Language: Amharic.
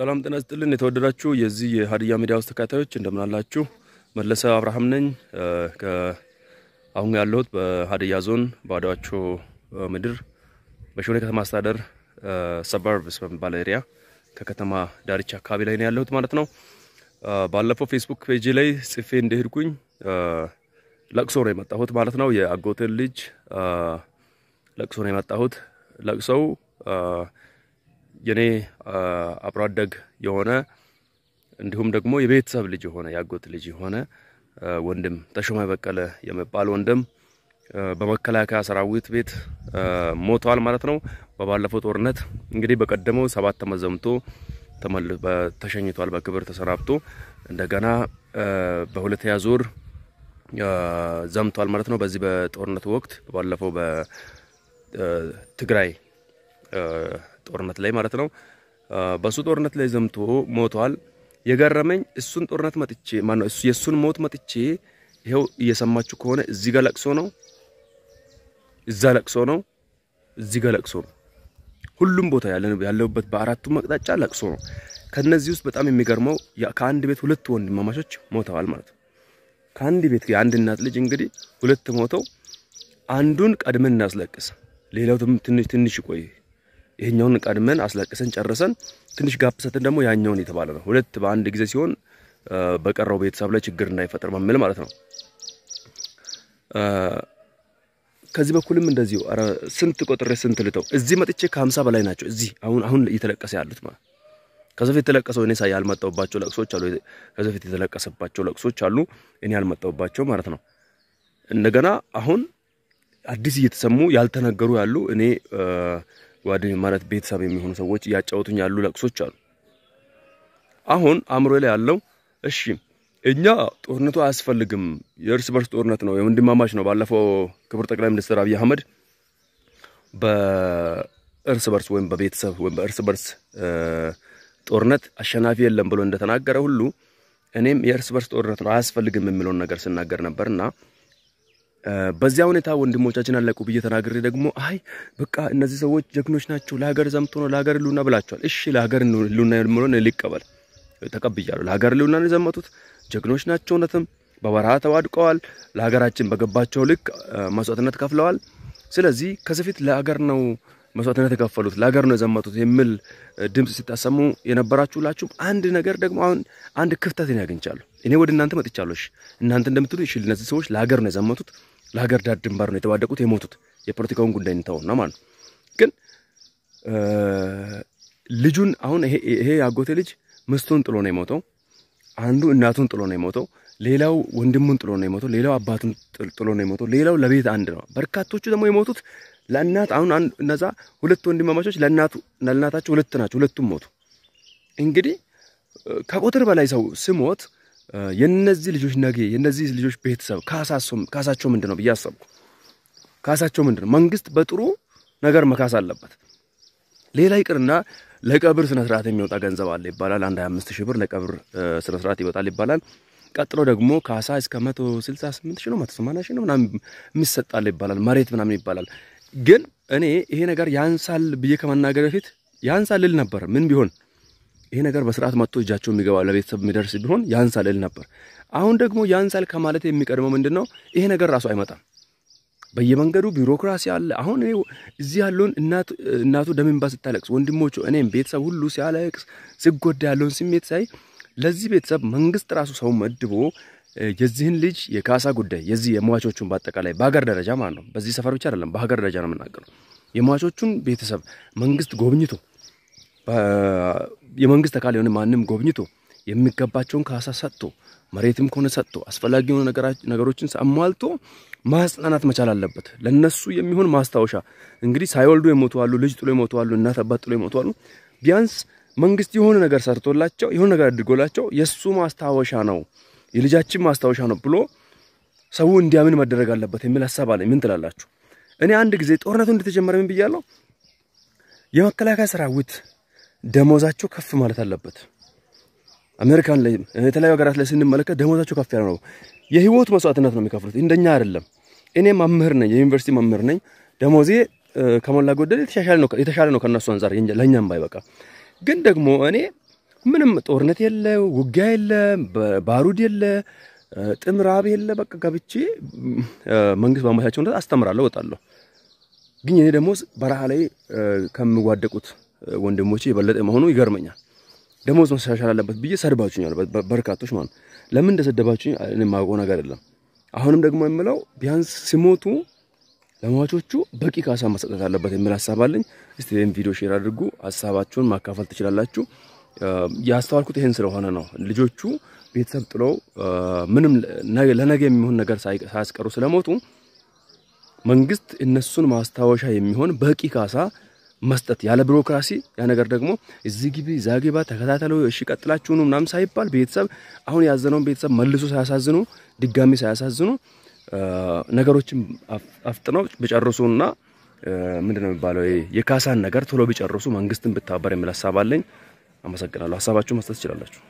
ሰላም ጤና ስጥልን። የተወደዳችሁ የዚህ የሀዲያ ሚዲያ ውስጥ ተከታታዮች እንደምናላችሁ። መለሰ አብርሃም ነኝ። አሁን ያለሁት በሀዲያ ዞን በአዳዋቾ ምድር በሾኔ ከተማ አስተዳደር ሰበርብስ በሚባል ኤሪያ ከከተማ ዳርቻ አካባቢ ላይ ነው ያለሁት ማለት ነው። ባለፈው ፌስቡክ ፔጅ ላይ ጽፌ እንደሄድኩኝ ለቅሶ ነው የመጣሁት ማለት ነው። የአጎትን ልጅ ለቅሶ ነው የመጣሁት። ለቅሰው። የኔ አብሮ አደግ የሆነ እንዲሁም ደግሞ የቤተሰብ ልጅ የሆነ ያጎት ልጅ የሆነ ወንድም ተሾመ በቀለ የሚባል ወንድም በመከላከያ ሰራዊት ቤት ሞቷል ማለት ነው። በባለፈው ጦርነት እንግዲህ በቀደመው ሰባት ተመዘምቶ ተሸኝቷል፣ በክብር ተሰናብቶ እንደገና በሁለተኛ ዙር ዘምቷል ማለት ነው። በዚህ በጦርነቱ ወቅት ባለፈው በትግራይ ጦርነት ላይ ማለት ነው። በሱ ጦርነት ላይ ዘምቶ ሞቷል። የገረመኝ እሱን ጦርነት መጥቼ ማነው እሱ የሱን ሞት መጥቼ ይሄው እየሰማችሁ ከሆነ እዚህ ጋር ለቅሶ ነው፣ እዛ ለቅሶ ነው፣ እዚህ ጋር ለቅሶ ነው። ሁሉም ቦታ ያለውበት በአራቱ መቅጣጫ ለቅሶ ነው። ከነዚህ ውስጥ በጣም የሚገርመው ከአንድ ቤት ሁለት ወንድማማቾች ሞተዋል ማለት ነው። ከአንድ ቤት የአንድ እናት ልጅ እንግዲህ ሁለት ሞተው አንዱን ቀድመን እናስለቅስ፣ ሌላው ትንሽ ትንሽ ቆይ ይሄኛውን ቀድመን አስለቅሰን ጨርሰን ትንሽ ጋፕ ሰተን ደግሞ ያኛውን የተባለ ነው። ሁለት በአንድ ጊዜ ሲሆን በቀረው ቤተሰብ ላይ ችግር እንዳይፈጠር በሚል ማለት ነው። ከዚህ በኩልም እንደዚሁ ኧረ ስንት ቆጥሬ ስንት ልተው እዚህ መጥቼ ከሀምሳ በላይ ናቸው። እዚህ አሁን አሁን እየተለቀሰ ያሉት ማለት ከዚህ በፊት የተለቀሰው እኔ ሳይ ያልመጣሁባቸው ለቅሶች አሉ። ከዚህ በፊት የተለቀሰባቸው ለቅሶች አሉ እኔ ያልመጣሁባቸው ማለት ነው። እንደገና አሁን አዲስ እየተሰሙ ያልተነገሩ ያሉ እኔ ጓደኝ ማለት ቤተሰብ የሚሆኑ ሰዎች እያጫወቱኝ ያሉ ለቅሶች አሉ። አሁን አእምሮ ላይ ያለው እሺ እኛ ጦርነቱ አያስፈልግም፣ የእርስ በርስ ጦርነት ነው፣ የወንድማማች ነው። ባለፈው ክቡር ጠቅላይ ሚኒስትር አብይ አህመድ በእርስ በርስ ወይም በቤተሰብ ወይም በእርስ በርስ ጦርነት አሸናፊ የለም ብሎ እንደተናገረ ሁሉ እኔም የእርስ በርስ ጦርነት ነው አያስፈልግም የሚለውን ነገር ስናገር ነበርና በዚያ ሁኔታ ወንድሞቻችን አለቁ ብዬ ተናግሬ ደግሞ አይ በቃ እነዚህ ሰዎች ጀግኖች ናቸው፣ ለሀገር ዘምቶ ነው ለሀገር ህልውና ብላቸዋል። እሺ ለሀገር ህልውና የምለውን ሊቀበል ተቀብያሉ። ለሀገር ህልውና ነው የዘመቱት፣ ጀግኖች ናቸው። እውነትም በበረሃ ተዋድቀዋል። ለሀገራችን በገባቸው ልክ መስዋዕትነት ከፍለዋል። ስለዚህ ከስፊት ለሀገር ነው መስዋዕትነት የከፈሉት ለሀገር ነው የዘመቱት የሚል ድምፅ ሲታሰሙ የነበራችሁ ሁላችሁም አንድ ነገር ደግሞ አሁን አንድ ክፍተት እኔ እኔ ወደ እናንተ መጥቻለሁ። እናንተ እንደምትሉ እሺ እነዚህ ሰዎች ለሀገር ነው የዘመቱት ለሀገር ዳር ድንባር ነው የተባደቁት የሞቱት። የፖለቲካውን ጉዳይ እንተውና ማለት ነው። ግን ልጁን አሁን ይሄ አጎቴ ልጅ ምስቱን ጥሎ ነው የሞተው። አንዱ እናቱን ጥሎ ነው የሞተው። ሌላው ወንድሙን ጥሎ ነው የሞተው። ሌላው አባቱን ጥሎ ነው የሞተው። ሌላው ለቤት አንድ ነው። በርካቶቹ ደግሞ የሞቱት ለእናት አሁን እነዛ ሁለት ወንድማማቾች ለእናቱ ለእናታቸው ሁለት ናቸው። ሁለቱም ሞቱ። እንግዲህ ከቁጥር በላይ ሰው ስሞት የነዚህ ልጆች ነገ የነዚህ ልጆች ቤተሰብ ካሳቸው ምንድን ነው ብዬ አሰብኩ። ካሳቸው ምንድን ነው? መንግስት በጥሩ ነገር መካስ አለበት። ሌላ ይቅርና ለቀብር ስነ ስርዓት የሚወጣ ገንዘብ አለ ይባላል። አንድ 25 ሺህ ብር ለቀብር ስነ ስርዓት ይወጣል ይባላል። ቀጥሎ ደግሞ ካሳ እስከ 168 ሺህ ነው 180 ሺህ ነው ምናምን የሚሰጣል ይባላል። መሬት ምናምን ይባላል። ግን እኔ ይሄ ነገር ያንሳል ብዬ ከመናገር በፊት ያንሳል ልል ነበር ምን ቢሆን ይሄ ነገር በስርዓት መጥቶ እጃቸው የሚገባ ለቤተሰብ የሚደርስ ቢሆን ያንሳል እል ነበር። አሁን ደግሞ ያንሳል ከማለት የሚቀድመው ምንድን ነው? ይሄ ነገር ራሱ አይመጣም። በየመንገዱ ቢሮክራሲ አለ። አሁን እኔ እዚህ ያለውን እናቱ ደም ስታለቅስ፣ ወንድሞቹ፣ እኔም ቤተሰብ ሁሉ ሲያለቅስ ሲጎዳ ያለውን ስሜት ሳይ ለዚህ ቤተሰብ መንግስት ራሱ ሰው መድቦ የዚህን ልጅ የካሳ ጉዳይ የዚህ የሟቾቹን በአጠቃላይ በሀገር ደረጃ ማለት ነው። በዚህ ሰፈር ብቻ አይደለም፣ በሀገር ደረጃ ነው የምናገረው። የሟቾቹን ቤተሰብ መንግስት ጎብኝቶ የመንግስት አካል የሆነ ማንም ጎብኝቶ የሚገባቸውን ካሳ ሰጥቶ መሬትም ከሆነ ሰጥቶ አስፈላጊ የሆኑ ነገሮችን አሟልቶ ማጽናናት መቻል አለበት። ለነሱ የሚሆን ማስታወሻ እንግዲህ ሳይወልዱ የሞቱ አሉ፣ ልጅ ጥሎ የሞቱ አሉ፣ እናት አባት ጥሎ የሞቱ አሉ። ቢያንስ መንግስት የሆነ ነገር ሰርቶላቸው የሆነ ነገር አድርጎላቸው የእሱ ማስታወሻ ነው የልጃችን ማስታወሻ ነው ብሎ ሰው እንዲያምን መደረግ አለበት የሚል ሀሳብ አለ። ምን ትላላችሁ? እኔ አንድ ጊዜ ጦርነቱ እንደተጀመረ ምን ብያለሁ? የመከላከያ ሰራዊት ደሞዛቸው ከፍ ማለት አለበት። አሜሪካን ላይ የተለያዩ ሀገራት ላይ ስንመለከት ደሞዛቸው ከፍ ያለ ነው። የህይወት መስዋዕትነት ነው የሚከፍሉት፣ እንደኛ አይደለም። እኔ መምህር ነኝ፣ የዩኒቨርሲቲ መምህር ነኝ። ደሞዜ ከሞላ ጎደል የተሻለ ነው ከእነሱ አንጻር፣ ለእኛም ባይበቃ ግን ደግሞ እኔ ምንም ጦርነት የለ፣ ውጊያ የለ፣ ባሩድ የለ፣ ጥምራብ የለ። በቃ ገብቼ መንግስት ባመቻቸው አስተምራለሁ፣ እወጣለሁ። ግን እኔ ደግሞ በረሃ ላይ ከምዋደቁት ወንድሞቼ የበለጠ መሆኑ ይገርመኛል። ደሞዝ መሻሻል አለበት ብዬ ሰድባችሁኛል በርካቶች ማለት ነው። ለምን እንደሰደባችሁኝ እኔ የማውቀው ነገር አይደለም። አሁንም ደግሞ የምለው ቢያንስ ሲሞቱ ለሟቾቹ በቂ ካሳ መሰጠት አለበት የሚል ሀሳብ አለኝ። እስቲ ይህን ቪዲዮ ሼር አድርጉ፣ ሀሳባችሁን ማካፈል ትችላላችሁ። ያስተዋልኩት ይህን ስለሆነ ነው። ልጆቹ ቤተሰብ ጥለው ምንም ለነገ የሚሆን ነገር ሳያስቀሩ ስለሞቱ መንግስት እነሱን ማስታወሻ የሚሆን በቂ ካሳ መስጠት ያለ ቢሮክራሲ ያ ነገር ደግሞ እዚህ ግቢ እዛ ግባ ተከታተሉ፣ እሺ ቀጥላችሁ ነው ምናምን ሳይባል ቤተሰብ አሁን ያዘነውን ቤተሰብ መልሶ ሳያሳዝኑ ድጋሚ ሳያሳዝኑ ነገሮችን አፍጥነው ቢጨርሱና ምንድን ነው የሚባለው የካሳን ነገር ቶሎ ቢጨርሱ መንግስትን ብታበር የሚል ሀሳብ አለኝ። አመሰግናለሁ። ሀሳባችሁ መስጠት ትችላላችሁ።